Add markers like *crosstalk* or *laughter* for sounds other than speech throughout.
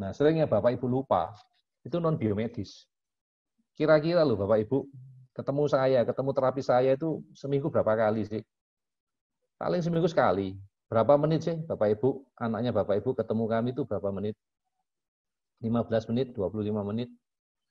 Nah, seringnya Bapak Ibu lupa, itu non biomedis. Kira-kira loh Bapak Ibu, ketemu saya, ketemu terapi saya itu seminggu berapa kali sih? Paling seminggu sekali. Berapa menit sih Bapak Ibu, anaknya Bapak Ibu ketemu kami itu berapa menit? 15 menit, 25 menit.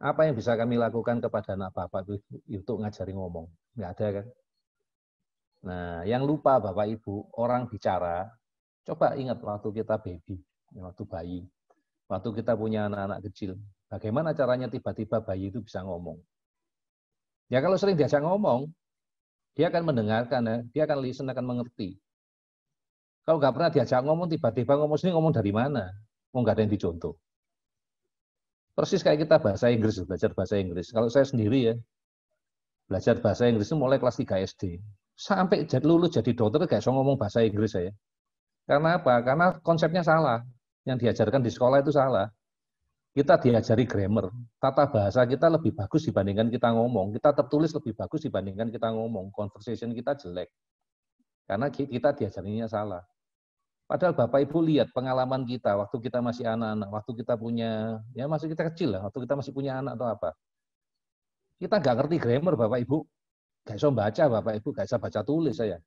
Apa yang bisa kami lakukan kepada anak Bapak Ibu untuk ngajari ngomong? Enggak ada kan? Nah, yang lupa Bapak Ibu, orang bicara, coba ingat waktu kita baby, waktu bayi. Waktu kita punya anak-anak kecil, bagaimana caranya tiba-tiba bayi itu bisa ngomong? Ya kalau sering diajak ngomong, dia akan mendengarkan, ya. dia akan listen, akan mengerti. Kalau nggak pernah diajak ngomong, tiba-tiba ngomong sini ngomong dari mana? Mau oh, nggak ada yang dicontoh. Persis kayak kita bahasa Inggris, belajar bahasa Inggris. Kalau saya sendiri ya, belajar bahasa Inggris itu mulai kelas 3 SD. Sampai lulus jadi dokter, gak bisa ngomong bahasa Inggris saya. Karena apa? Karena konsepnya salah yang diajarkan di sekolah itu salah. Kita diajari grammar, tata bahasa kita lebih bagus dibandingkan kita ngomong. Kita tertulis lebih bagus dibandingkan kita ngomong. Conversation kita jelek. Karena kita diajarinya salah. Padahal Bapak Ibu lihat pengalaman kita waktu kita masih anak-anak, waktu kita punya, ya masih kita kecil lah, waktu kita masih punya anak atau apa. Kita nggak ngerti grammar Bapak Ibu. Gak bisa baca Bapak Ibu, gak bisa baca tulis saya.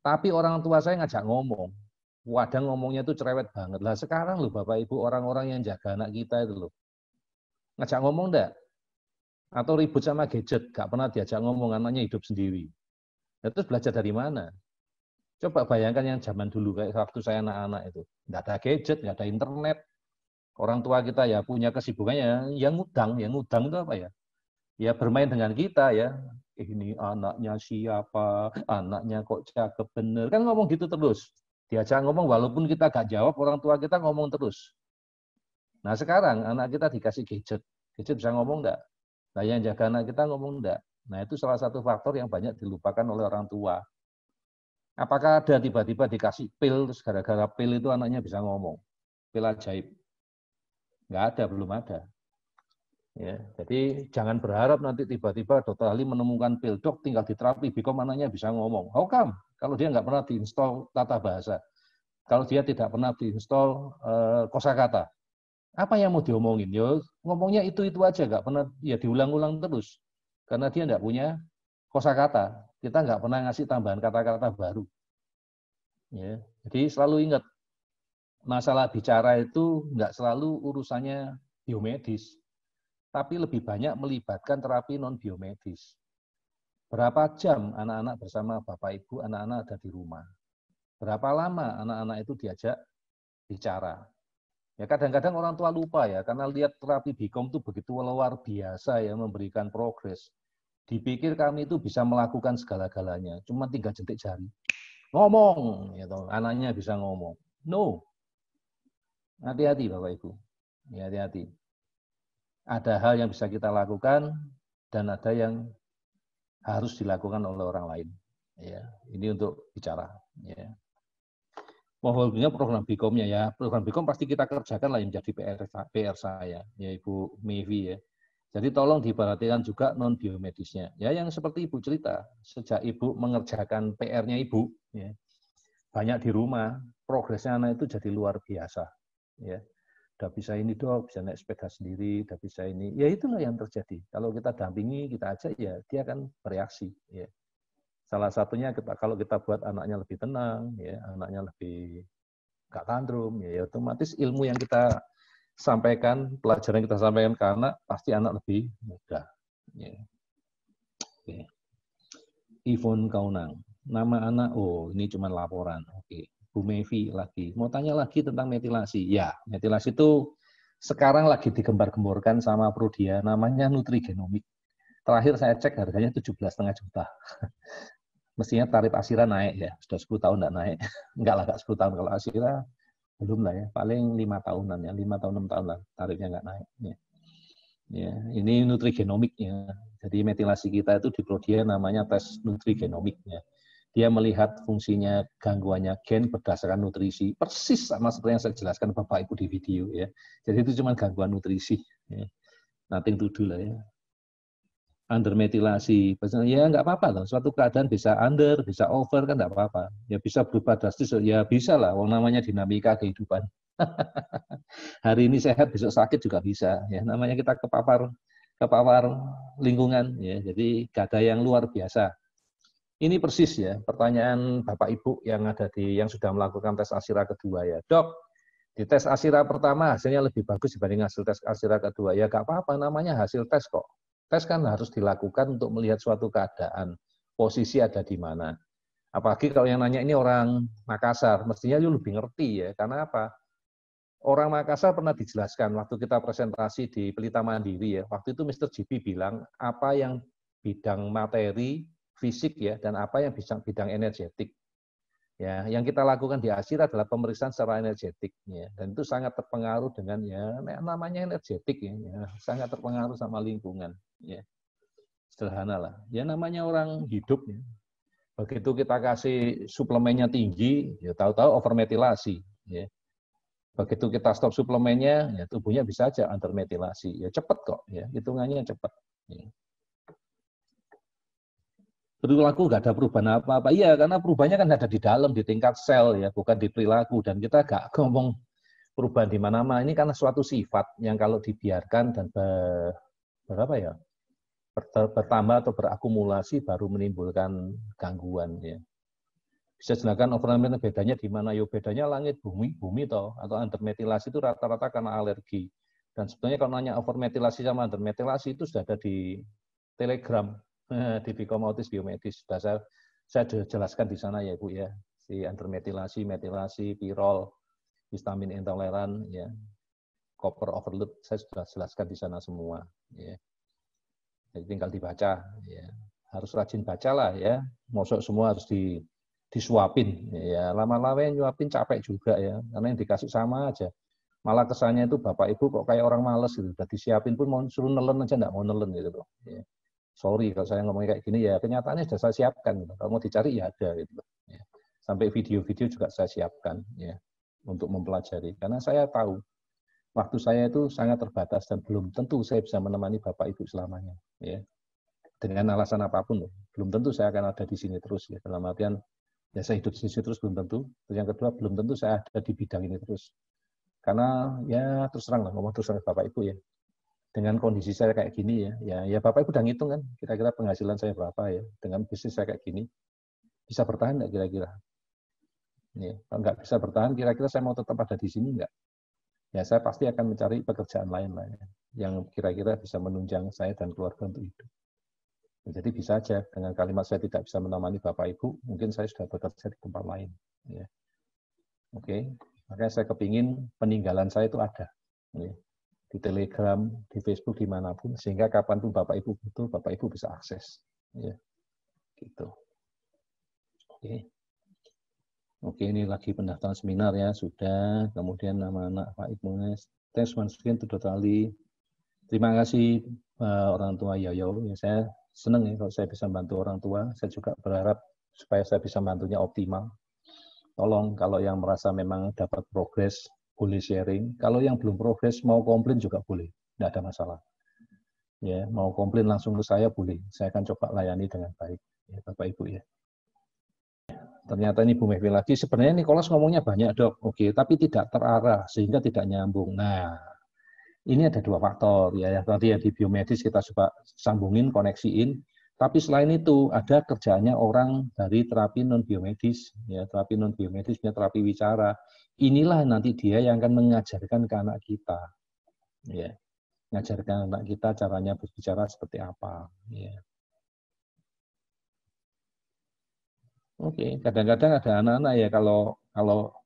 Tapi orang tua saya ngajak ngomong, Wadah ngomongnya tuh cerewet banget. Lah sekarang loh Bapak Ibu orang-orang yang jaga anak kita itu loh. Ngajak ngomong enggak? Atau ribut sama gadget, gak pernah diajak ngomong, anaknya hidup sendiri. Ya, terus belajar dari mana? Coba bayangkan yang zaman dulu, kayak waktu saya anak-anak itu. Nggak ada gadget, nggak ada internet. Orang tua kita ya punya kesibukannya, yang ngudang, yang ngudang itu apa ya? Ya bermain dengan kita ya. Ini anaknya siapa, anaknya kok cakep bener. Kan ngomong gitu terus Diajak ngomong walaupun kita gak jawab, orang tua kita ngomong terus. Nah sekarang anak kita dikasih gadget. Gadget bisa ngomong enggak? Nah yang jaga anak kita ngomong enggak? Nah itu salah satu faktor yang banyak dilupakan oleh orang tua. Apakah ada tiba-tiba dikasih pil, terus gara-gara pil itu anaknya bisa ngomong? Pil ajaib. Enggak ada, belum ada. Ya, jadi jangan berharap nanti tiba-tiba dokter ahli menemukan pil dok tinggal diterapi biko mananya bisa ngomong. How come? Kalau dia nggak pernah diinstal tata bahasa, kalau dia tidak pernah diinstal uh, eh, kosakata, apa yang mau diomongin? Yo ngomongnya itu itu aja, nggak pernah ya diulang-ulang terus karena dia nggak punya kosakata. Kita nggak pernah ngasih tambahan kata-kata baru. Ya, jadi selalu ingat masalah bicara itu nggak selalu urusannya biomedis tapi lebih banyak melibatkan terapi non biomedis. Berapa jam anak-anak bersama bapak ibu, anak-anak ada di rumah? Berapa lama anak-anak itu diajak bicara? Ya kadang-kadang orang tua lupa ya, karena lihat terapi Bicom itu begitu luar biasa ya memberikan progres. Dipikir kami itu bisa melakukan segala-galanya, cuma tiga jentik jari. Ngomong, ya gitu. anaknya bisa ngomong. No. Hati-hati Bapak Ibu. Ya, hati-hati ada hal yang bisa kita lakukan dan ada yang harus dilakukan oleh orang lain. Ya, ini untuk bicara. Ya. Mohon program Bikomnya ya, program Bikom pasti kita kerjakan lah yang menjadi PR, PR saya, ya Ibu Mevi ya. Jadi tolong diperhatikan juga non biomedisnya. Ya yang seperti Ibu cerita, sejak Ibu mengerjakan PR-nya Ibu, ya, banyak di rumah, progresnya anak itu jadi luar biasa. Ya udah bisa ini dok, bisa naik sepeda sendiri, udah bisa ini. Ya itulah yang terjadi. Kalau kita dampingi, kita ajak, ya dia akan bereaksi. Ya. Salah satunya kita, kalau kita buat anaknya lebih tenang, ya anaknya lebih gak tantrum, ya, ya otomatis ilmu yang kita sampaikan, pelajaran yang kita sampaikan ke anak, pasti anak lebih mudah. Ya. Okay. Yvonne Kaunang. Nama anak, oh ini cuma laporan. Oke. Bu Mevi lagi. Mau tanya lagi tentang metilasi. Ya, metilasi itu sekarang lagi digembar-gemborkan sama Prodia, namanya nutrigenomik. Terakhir saya cek harganya 17,5 juta. *laughs* Mestinya tarif Asira naik ya, sudah 10 tahun tidak naik. Enggak *laughs* lah, enggak 10 tahun. Kalau Asira belum lah ya, paling 5 tahunan ya, 5 tahun, 6 tahun lah tarifnya enggak naik. Ya. ya ini nutrigenomiknya. Jadi metilasi kita itu di Prodia namanya tes nutrigenomiknya dia melihat fungsinya gangguannya gen berdasarkan nutrisi, persis sama seperti yang saya jelaskan Bapak Ibu di video ya. Jadi itu cuma gangguan nutrisi. Ya. Nothing to do lah ya. Undermetilasi, ya nggak apa-apa loh. Suatu keadaan bisa under, bisa over kan nggak apa-apa. Ya bisa berubah drastis, ya bisa lah. Wong namanya dinamika kehidupan. *laughs* Hari ini sehat, besok sakit juga bisa. Ya namanya kita kepapar kepapar lingkungan ya jadi gak ada yang luar biasa ini persis ya pertanyaan Bapak Ibu yang ada di yang sudah melakukan tes asira kedua ya. Dok, di tes asira pertama hasilnya lebih bagus dibanding hasil tes asira kedua. Ya nggak apa-apa namanya hasil tes kok. Tes kan harus dilakukan untuk melihat suatu keadaan, posisi ada di mana. Apalagi kalau yang nanya ini orang Makassar, mestinya lu lebih ngerti ya. Karena apa? Orang Makassar pernah dijelaskan waktu kita presentasi di Pelita Mandiri ya. Waktu itu Mr. JP bilang apa yang bidang materi fisik ya dan apa yang bisa bidang energetik. Ya, yang kita lakukan di ASIR adalah pemeriksaan secara energetik ya dan itu sangat terpengaruh dengan ya nah, namanya energetik ya, ya sangat terpengaruh sama lingkungan ya. Sederhana lah. Ya namanya orang hidup ya. Begitu kita kasih suplemennya tinggi, ya tahu-tahu overmetilasi ya. Begitu kita stop suplemennya, ya tubuhnya bisa aja undermetilasi. Ya cepat kok ya, hitungannya cepat. Ya perilaku nggak ada perubahan apa-apa. Iya, karena perubahannya kan ada di dalam, di tingkat sel ya, bukan di perilaku. Dan kita nggak *laughs* ngomong perubahan di mana-mana. Ini karena suatu sifat yang kalau dibiarkan dan berapa ya, bertambah atau berakumulasi baru menimbulkan gangguan ya. Bisa jelaskan overlapping bedanya di mana? Yo bedanya langit bumi, bumi toh atau undermetilasi itu rata-rata karena alergi. Dan sebetulnya kalau nanya overmetilasi sama undermetilasi itu sudah ada di Telegram Eh, di Bikomotis biomedis. Sudah saya, saya jelaskan di sana ya Bu ya. Si antermetilasi, metilasi, pirol, histamin intoleran, ya, copper overload, saya sudah jelaskan di sana semua. Ya. Jadi tinggal dibaca. Ya. Harus rajin bacalah ya. Mosok semua harus di disuapin ya lama-lama yang nyuapin capek juga ya karena yang dikasih sama aja malah kesannya itu bapak ibu kok kayak orang males gitu udah disiapin pun mau suruh nelen aja nggak mau nelen gitu ya sorry kalau saya ngomong kayak gini ya kenyataannya sudah saya siapkan gitu. kalau mau dicari ya ada gitu ya. sampai video-video juga saya siapkan ya untuk mempelajari karena saya tahu waktu saya itu sangat terbatas dan belum tentu saya bisa menemani bapak ibu selamanya ya dengan alasan apapun loh. belum tentu saya akan ada di sini terus ya dalam artian ya saya hidup di sini terus belum tentu terus yang kedua belum tentu saya ada di bidang ini terus karena ya terus terang lah ngomong terus terang bapak ibu ya dengan kondisi saya kayak gini ya, ya, ya Bapak Ibu udah ngitung kan, kira-kira penghasilan saya berapa ya, dengan bisnis saya kayak gini, bisa bertahan nggak kira-kira? Ya, kalau nggak bisa bertahan, kira-kira saya mau tetap ada di sini nggak? Ya saya pasti akan mencari pekerjaan lain lah ya, yang kira-kira bisa menunjang saya dan keluarga untuk hidup. Ya, jadi bisa aja dengan kalimat saya tidak bisa menemani Bapak Ibu, mungkin saya sudah bekerja di tempat lain. Ya. Oke, makanya saya kepingin peninggalan saya itu ada. Ya di Telegram, di Facebook, dimanapun, sehingga kapanpun Bapak Ibu butuh, Bapak Ibu bisa akses. Ya, gitu. Oke. Oke, ini lagi pendaftaran seminar ya, sudah. Kemudian nama anak Pak Ibu Thanks once again to Dotali. Terima kasih uh, orang tua Yoyo. Ya, saya senang ya kalau saya bisa bantu orang tua. Saya juga berharap supaya saya bisa membantunya optimal. Tolong kalau yang merasa memang dapat progres boleh sharing. Kalau yang belum progres mau komplain juga boleh, tidak ada masalah. Ya, mau komplain langsung ke saya boleh. Saya akan coba layani dengan baik, ya, Bapak Ibu ya. Ternyata ini Bu Mevi lagi. Sebenarnya Nikolas ngomongnya banyak dok, oke, tapi tidak terarah sehingga tidak nyambung. Nah, ini ada dua faktor ya. Yang tadi ya di biomedis kita coba sambungin, koneksiin. Tapi selain itu ada kerjanya orang dari terapi non biomedis, ya terapi non biomedisnya terapi wicara. Inilah nanti dia yang akan mengajarkan ke anak kita, ya mengajarkan anak kita caranya berbicara seperti apa. Ya. Oke, kadang-kadang ada anak-anak ya kalau kalau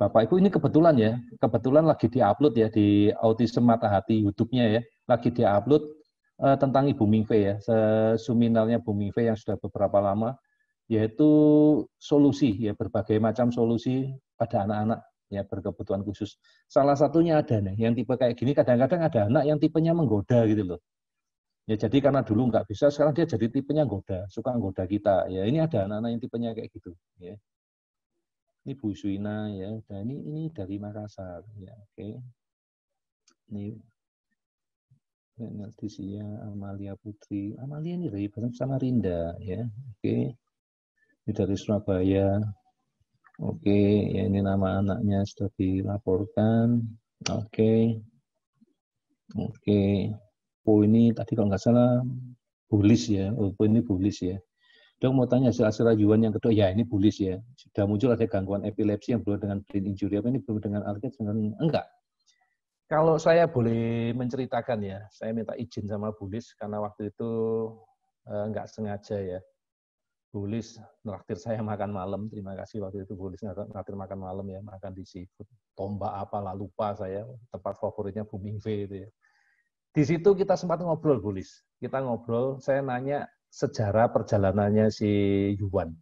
Bapak Ibu ini kebetulan ya, kebetulan lagi di upload ya di Autism Mata Hati YouTube-nya ya, lagi di upload uh, tentang Ibu Mingfe ya, seminarnya Bu Mingfe yang sudah beberapa lama, yaitu solusi ya berbagai macam solusi pada anak-anak ya berkebutuhan khusus. Salah satunya ada nih, yang tipe kayak gini kadang-kadang ada anak yang tipenya menggoda gitu loh. Ya jadi karena dulu nggak bisa, sekarang dia jadi tipenya goda, suka goda kita. Ya ini ada anak-anak yang tipenya kayak gitu. Ya. Ini Bu Suina ya, dan ini, ini dari Makassar. Ya, oke. Okay. Ini Nek Amalia Putri. Amalia ini dari sama Rinda ya. Oke. Ini dari Surabaya. Oke, ya ini nama anaknya sudah dilaporkan. Oke. Oke. oh ini tadi kalau nggak salah bulis ya. Oh, ini bulis ya. Dok mau tanya hasil-hasil rajuan yang kedua, ya ini bulis ya. Sudah muncul ada gangguan epilepsi yang berhubungan dengan brain injury. Apa ini berhubungan dengan Alzheimer? Enggak. Kalau saya boleh menceritakan ya, saya minta izin sama Bulis karena waktu itu eh, sengaja ya. Bulis traktir saya *laughs* makan malam, terima kasih waktu itu Bulis traktir makan malam ya, makan di situ. Tomba apalah lupa saya, tempat favoritnya Buming V itu ya. Di situ kita sempat ngobrol Bulis, kita ngobrol, saya nanya sejarah perjalanannya si Yuan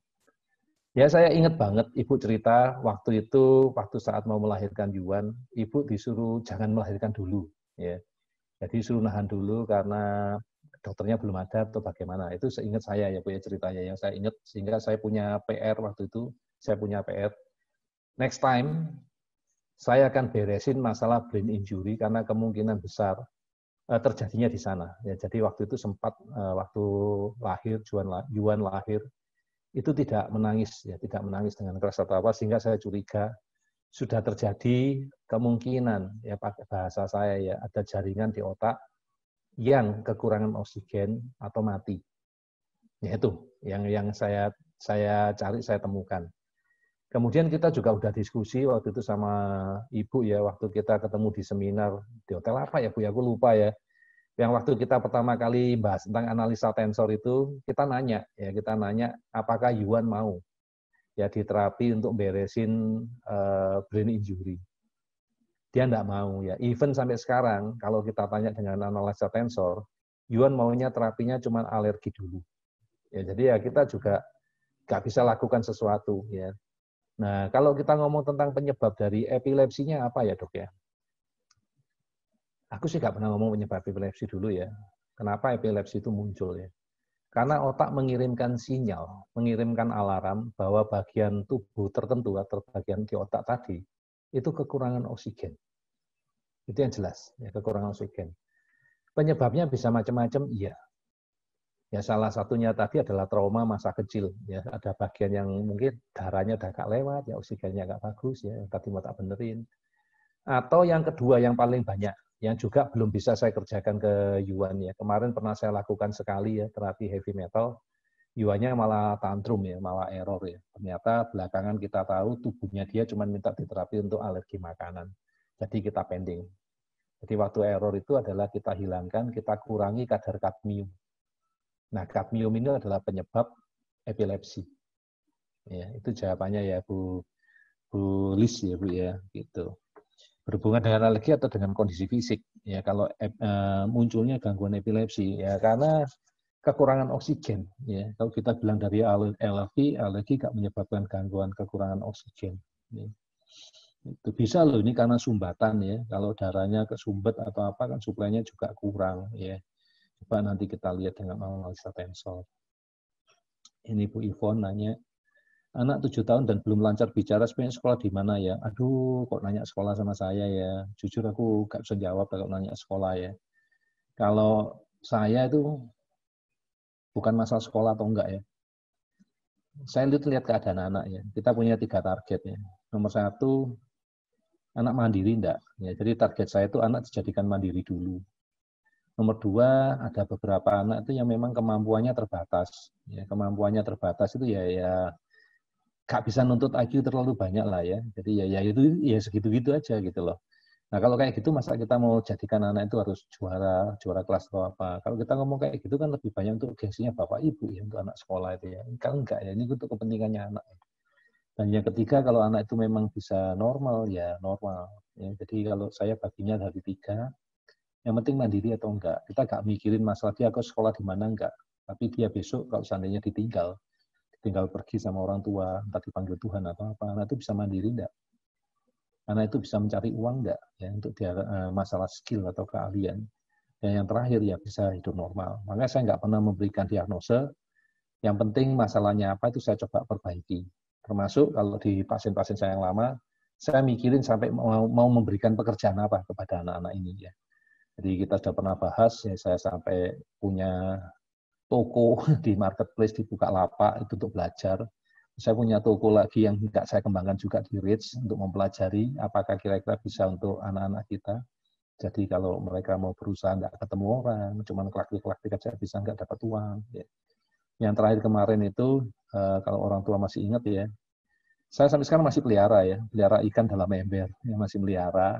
Ya saya ingat banget ibu cerita waktu itu waktu saat mau melahirkan Yuan, ibu disuruh jangan melahirkan dulu, ya. Jadi suruh nahan dulu karena dokternya belum ada atau bagaimana. Itu seingat saya ya punya ceritanya yang saya ingat sehingga saya punya PR waktu itu, saya punya PR. Next time saya akan beresin masalah brain injury karena kemungkinan besar uh, terjadinya di sana. Ya, jadi waktu itu sempat uh, waktu lahir Yuan lahir itu tidak menangis ya tidak menangis dengan keras atau apa sehingga saya curiga sudah terjadi kemungkinan ya pakai bahasa saya ya ada jaringan di otak yang kekurangan oksigen atau mati ya itu yang yang saya saya cari saya temukan kemudian kita juga sudah diskusi waktu itu sama ibu ya waktu kita ketemu di seminar di hotel apa ya bu ya aku lupa ya yang waktu kita pertama kali bahas tentang analisa tensor itu kita nanya ya kita nanya apakah Yuan mau ya diterapi untuk beresin uh, brain injury dia tidak mau ya even sampai sekarang kalau kita tanya dengan analisa tensor Yuan maunya terapinya cuma alergi dulu ya jadi ya kita juga nggak bisa lakukan sesuatu ya nah kalau kita ngomong tentang penyebab dari epilepsinya apa ya dok ya Aku sih nggak pernah ngomong penyebab epilepsi dulu ya. Kenapa epilepsi itu muncul ya? Karena otak mengirimkan sinyal, mengirimkan alarm bahwa bagian tubuh tertentu atau bagian di otak tadi itu kekurangan oksigen. Itu yang jelas, ya, kekurangan oksigen. Penyebabnya bisa macam-macam, iya. Ya salah satunya tadi adalah trauma masa kecil. Ya ada bagian yang mungkin darahnya udah gak lewat, ya oksigennya agak bagus, ya yang tadi mau tak benerin. Atau yang kedua yang paling banyak, yang juga belum bisa saya kerjakan ke Yuan ya. Kemarin pernah saya lakukan sekali ya terapi heavy metal, Yuannya malah tantrum ya, malah error ya. Ternyata belakangan kita tahu tubuhnya dia cuma minta diterapi untuk alergi makanan. Jadi kita pending. Jadi waktu error itu adalah kita hilangkan, kita kurangi kadar kadmium. Nah, kadmium ini adalah penyebab epilepsi. Ya, itu jawabannya ya Bu Bu Lis ya Bu ya, gitu berhubungan dengan alergi atau dengan kondisi fisik ya kalau e, munculnya gangguan epilepsi ya karena kekurangan oksigen ya kalau kita bilang dari alergi alergi gak menyebabkan gangguan kekurangan oksigen ya. itu bisa loh ini karena sumbatan ya kalau darahnya kesumbat atau apa kan suplainya juga kurang ya coba nanti kita lihat dengan analisa tensor ini Bu Ivon nanya anak tujuh tahun dan belum lancar bicara sebenarnya sekolah di mana ya aduh kok nanya sekolah sama saya ya jujur aku gak bisa jawab kalau nanya sekolah ya kalau saya itu bukan masalah sekolah atau enggak ya saya lihat lihat keadaan anak ya kita punya tiga target ya nomor satu anak mandiri enggak ya jadi target saya itu anak dijadikan mandiri dulu Nomor dua, ada beberapa anak itu yang memang kemampuannya terbatas. Ya, kemampuannya terbatas itu ya, ya Kak bisa nuntut IQ terlalu banyak lah ya. Jadi ya, ya itu ya segitu-gitu aja gitu loh. Nah kalau kayak gitu masa kita mau jadikan anak itu harus juara, juara kelas atau apa. Kalau kita ngomong kayak gitu kan lebih banyak untuk gengsinya bapak ibu ya untuk anak sekolah itu ya. kan enggak ya ini untuk kepentingannya anak. Dan yang ketiga kalau anak itu memang bisa normal ya normal. Ya, jadi kalau saya baginya dari tiga, yang penting mandiri atau enggak. Kita enggak mikirin masalah dia ke sekolah di mana enggak. Tapi dia besok kalau seandainya ditinggal, tinggal pergi sama orang tua, entah dipanggil Tuhan atau apa, anak itu bisa mandiri enggak? Anak itu bisa mencari uang enggak ya, untuk dia, eh, masalah skill atau keahlian? Dan yang terakhir ya bisa hidup normal. Maka saya nggak pernah memberikan diagnose. Yang penting masalahnya apa itu saya coba perbaiki. Termasuk kalau di pasien-pasien saya yang lama, saya mikirin sampai mau, mau memberikan pekerjaan apa kepada anak-anak ini ya. Jadi kita sudah pernah bahas, ya saya sampai punya toko *laughs* di marketplace dibuka lapak itu untuk belajar. Saya punya toko lagi yang tidak saya kembangkan juga di Rich untuk mempelajari apakah kira-kira bisa untuk anak-anak kita. Jadi kalau mereka mau berusaha nggak ketemu orang, cuma kelak tidak kerja bisa nggak dapat uang. Ya. Yang terakhir kemarin itu, eh, kalau orang tua masih ingat ya, saya sampai sekarang masih pelihara ya, pelihara ikan dalam ember, yang masih melihara.